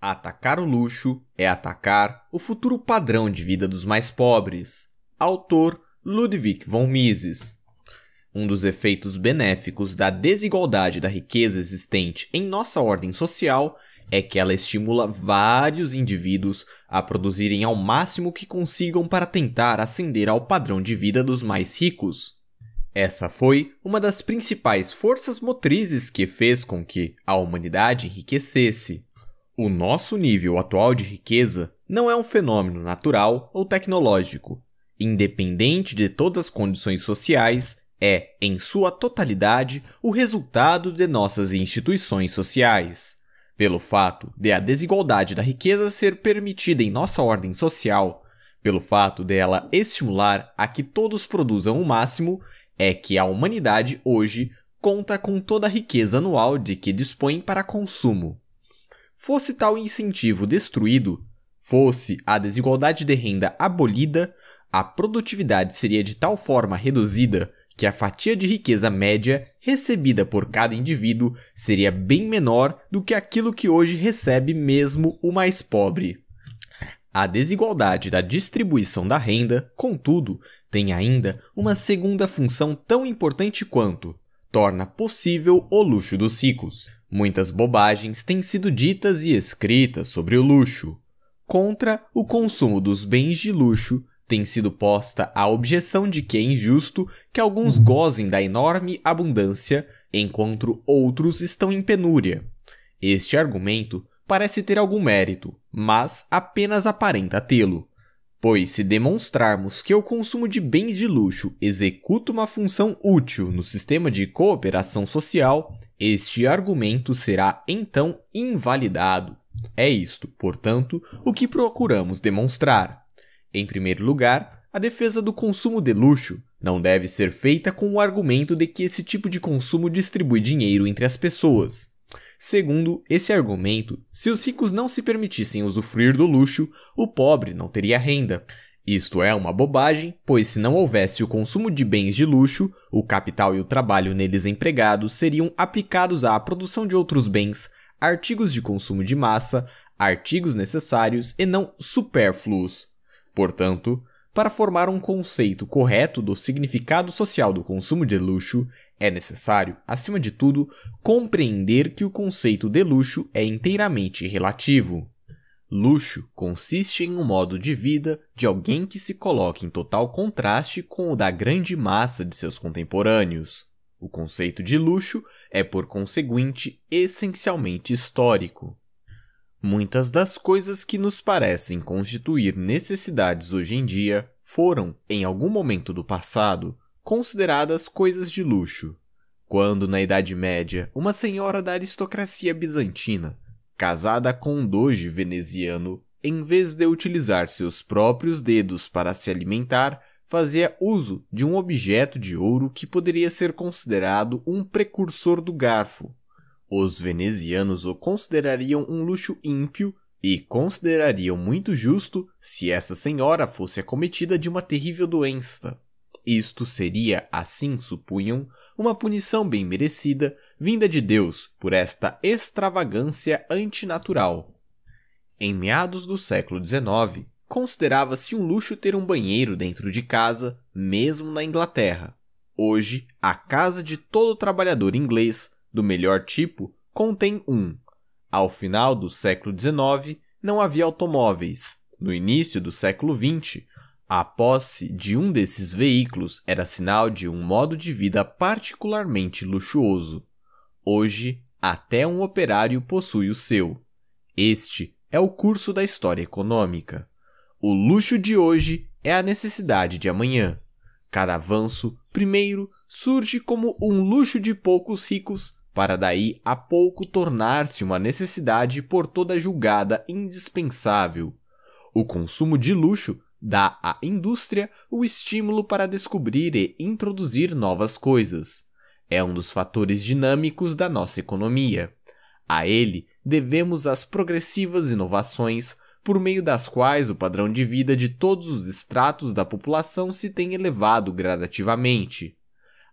Atacar o luxo é atacar o futuro padrão de vida dos mais pobres. Autor Ludwig von Mises. Um dos efeitos benéficos da desigualdade da riqueza existente em nossa ordem social é que ela estimula vários indivíduos a produzirem ao máximo que consigam para tentar ascender ao padrão de vida dos mais ricos. Essa foi uma das principais forças motrizes que fez com que a humanidade enriquecesse. O nosso nível atual de riqueza não é um fenômeno natural ou tecnológico. Independente de todas as condições sociais, é, em sua totalidade, o resultado de nossas instituições sociais. Pelo fato de a desigualdade da riqueza ser permitida em nossa ordem social, pelo fato dela estimular a que todos produzam o máximo, é que a humanidade hoje conta com toda a riqueza anual de que dispõe para consumo. Fosse tal incentivo destruído, fosse a desigualdade de renda abolida, a produtividade seria de tal forma reduzida que a fatia de riqueza média recebida por cada indivíduo seria bem menor do que aquilo que hoje recebe mesmo o mais pobre. A desigualdade da distribuição da renda, contudo, tem ainda uma segunda função tão importante quanto torna possível o luxo dos ricos. Muitas bobagens têm sido ditas e escritas sobre o luxo. Contra o consumo dos bens de luxo, tem sido posta a objeção de que é injusto que alguns gozem da enorme abundância, enquanto outros estão em penúria. Este argumento parece ter algum mérito, mas apenas aparenta tê-lo. Pois, se demonstrarmos que o consumo de bens de luxo executa uma função útil no sistema de cooperação social, este argumento será então invalidado. É isto, portanto, o que procuramos demonstrar. Em primeiro lugar, a defesa do consumo de luxo não deve ser feita com o argumento de que esse tipo de consumo distribui dinheiro entre as pessoas. Segundo esse argumento, se os ricos não se permitissem usufruir do luxo, o pobre não teria renda. Isto é uma bobagem, pois se não houvesse o consumo de bens de luxo, o capital e o trabalho neles empregados seriam aplicados à produção de outros bens, artigos de consumo de massa, artigos necessários e não supérfluos. Portanto, para formar um conceito correto do significado social do consumo de luxo, é necessário, acima de tudo, compreender que o conceito de luxo é inteiramente relativo. Luxo consiste em um modo de vida de alguém que se coloca em total contraste com o da grande massa de seus contemporâneos. O conceito de luxo é, por conseguinte, essencialmente histórico. Muitas das coisas que nos parecem constituir necessidades hoje em dia foram, em algum momento do passado, consideradas coisas de luxo. Quando, na Idade Média, uma senhora da aristocracia bizantina, casada com um doge veneziano, em vez de utilizar seus próprios dedos para se alimentar, fazia uso de um objeto de ouro que poderia ser considerado um precursor do garfo. Os venezianos o considerariam um luxo ímpio e considerariam muito justo se essa senhora fosse acometida de uma terrível doença. Isto seria, assim supunham, uma punição bem merecida, vinda de Deus por esta extravagância antinatural. Em meados do século XIX, considerava-se um luxo ter um banheiro dentro de casa, mesmo na Inglaterra. Hoje, a casa de todo trabalhador inglês, do melhor tipo, contém um. Ao final do século XIX, não havia automóveis. No início do século XX, a posse de um desses veículos era sinal de um modo de vida particularmente luxuoso. Hoje, até um operário possui o seu. Este é o curso da história econômica. O luxo de hoje é a necessidade de amanhã. Cada avanço, primeiro, surge como um luxo de poucos ricos, para daí a pouco tornar-se uma necessidade por toda julgada indispensável. O consumo de luxo dá à indústria o estímulo para descobrir e introduzir novas coisas. É um dos fatores dinâmicos da nossa economia. A ele devemos as progressivas inovações por meio das quais o padrão de vida de todos os estratos da população se tem elevado gradativamente.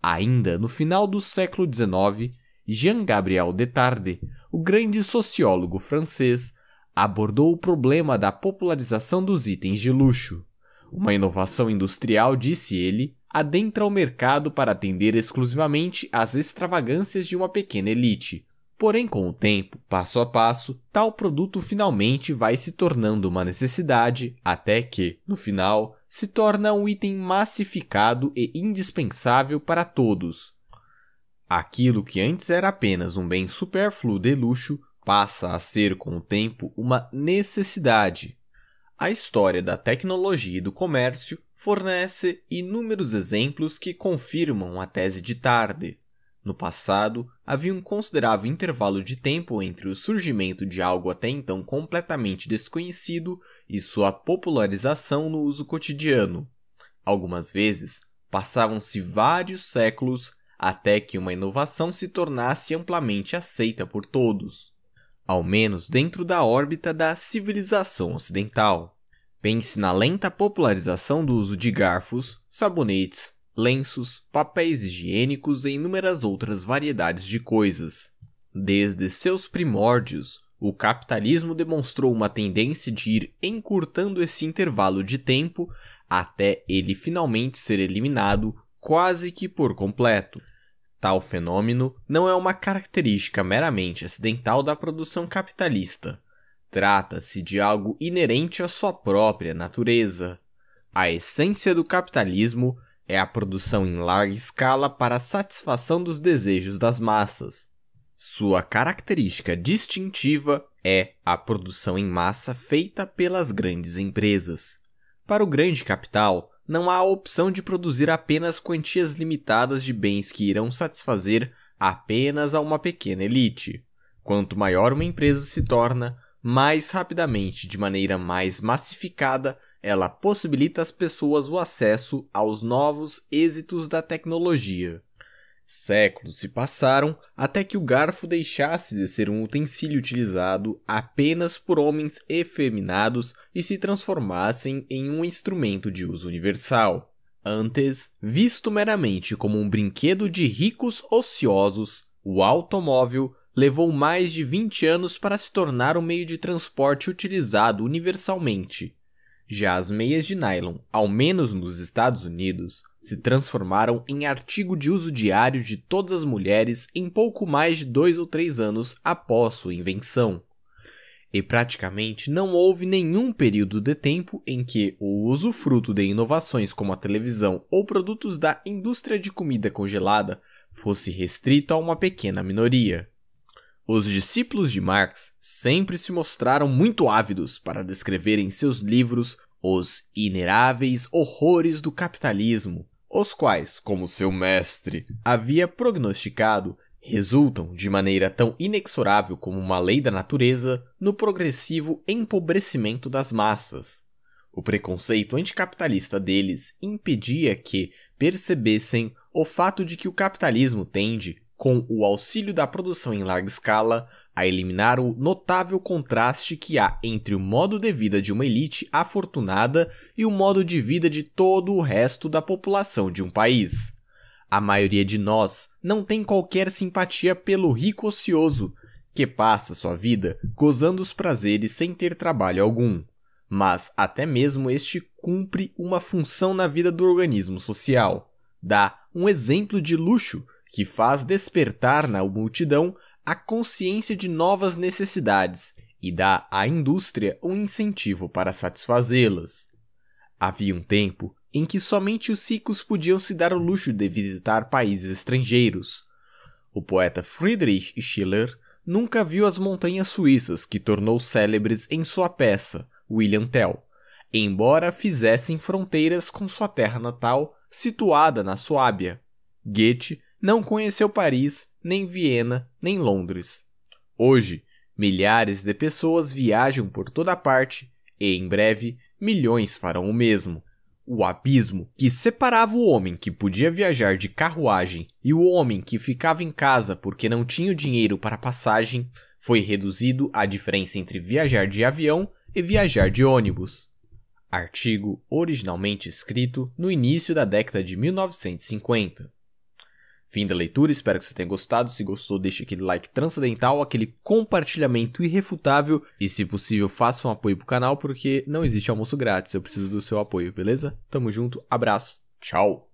Ainda no final do século XIX, Jean-Gabriel Detarde, o grande sociólogo francês, abordou o problema da popularização dos itens de luxo. Uma inovação industrial, disse ele, adentra o mercado para atender exclusivamente às extravagâncias de uma pequena elite. Porém, com o tempo, passo a passo, tal produto finalmente vai se tornando uma necessidade, até que, no final, se torna um item massificado e indispensável para todos. Aquilo que antes era apenas um bem supérfluo de luxo passa a ser com o tempo uma necessidade. A história da tecnologia e do comércio fornece inúmeros exemplos que confirmam a tese de Tarde. No passado, havia um considerável intervalo de tempo entre o surgimento de algo até então completamente desconhecido e sua popularização no uso cotidiano. Algumas vezes, passavam-se vários séculos até que uma inovação se tornasse amplamente aceita por todos ao menos dentro da órbita da civilização ocidental. Pense na lenta popularização do uso de garfos, sabonetes, lenços, papéis higiênicos e inúmeras outras variedades de coisas. Desde seus primórdios, o capitalismo demonstrou uma tendência de ir encurtando esse intervalo de tempo até ele finalmente ser eliminado quase que por completo tal fenômeno não é uma característica meramente acidental da produção capitalista. Trata-se de algo inerente à sua própria natureza. A essência do capitalismo é a produção em larga escala para a satisfação dos desejos das massas. Sua característica distintiva é a produção em massa feita pelas grandes empresas. Para o grande capital, não há a opção de produzir apenas quantias limitadas de bens que irão satisfazer apenas a uma pequena elite. Quanto maior uma empresa se torna, mais rapidamente, de maneira mais massificada, ela possibilita às pessoas o acesso aos novos êxitos da tecnologia. Séculos se passaram até que o garfo deixasse de ser um utensílio utilizado apenas por homens efeminados e se transformassem em um instrumento de uso universal. Antes, visto meramente como um brinquedo de ricos ociosos, o automóvel levou mais de 20 anos para se tornar o um meio de transporte utilizado universalmente, já as meias de nylon, ao menos nos Estados Unidos, se transformaram em artigo de uso diário de todas as mulheres em pouco mais de dois ou três anos após sua invenção. E praticamente não houve nenhum período de tempo em que o uso fruto de inovações como a televisão ou produtos da indústria de comida congelada fosse restrito a uma pequena minoria. Os discípulos de Marx sempre se mostraram muito ávidos para descrever em seus livros os ineráveis horrores do capitalismo, os quais, como seu mestre havia prognosticado, resultam de maneira tão inexorável como uma lei da natureza no progressivo empobrecimento das massas. O preconceito anticapitalista deles impedia que percebessem o fato de que o capitalismo tende, com o auxílio da produção em larga escala, a eliminar o notável contraste que há entre o modo de vida de uma elite afortunada e o modo de vida de todo o resto da população de um país. A maioria de nós não tem qualquer simpatia pelo rico ocioso, que passa sua vida gozando os prazeres sem ter trabalho algum. Mas até mesmo este cumpre uma função na vida do organismo social. Dá um exemplo de luxo que faz despertar na multidão a consciência de novas necessidades e dá à indústria um incentivo para satisfazê-las. Havia um tempo em que somente os ricos podiam se dar o luxo de visitar países estrangeiros. O poeta Friedrich Schiller nunca viu as montanhas suíças que tornou célebres em sua peça, William Tell, embora fizessem fronteiras com sua terra natal, situada na Suábia. Goethe não conheceu Paris, nem Viena, nem Londres. Hoje, milhares de pessoas viajam por toda parte e em breve milhões farão o mesmo. O abismo que separava o homem que podia viajar de carruagem e o homem que ficava em casa porque não tinha dinheiro para passagem foi reduzido à diferença entre viajar de avião e viajar de ônibus. Artigo originalmente escrito no início da década de 1950. Fim da leitura, espero que você tenha gostado. Se gostou, deixe aquele like transcendental, aquele compartilhamento irrefutável e, se possível, faça um apoio pro canal, porque não existe almoço grátis. Eu preciso do seu apoio, beleza? Tamo junto, abraço, tchau!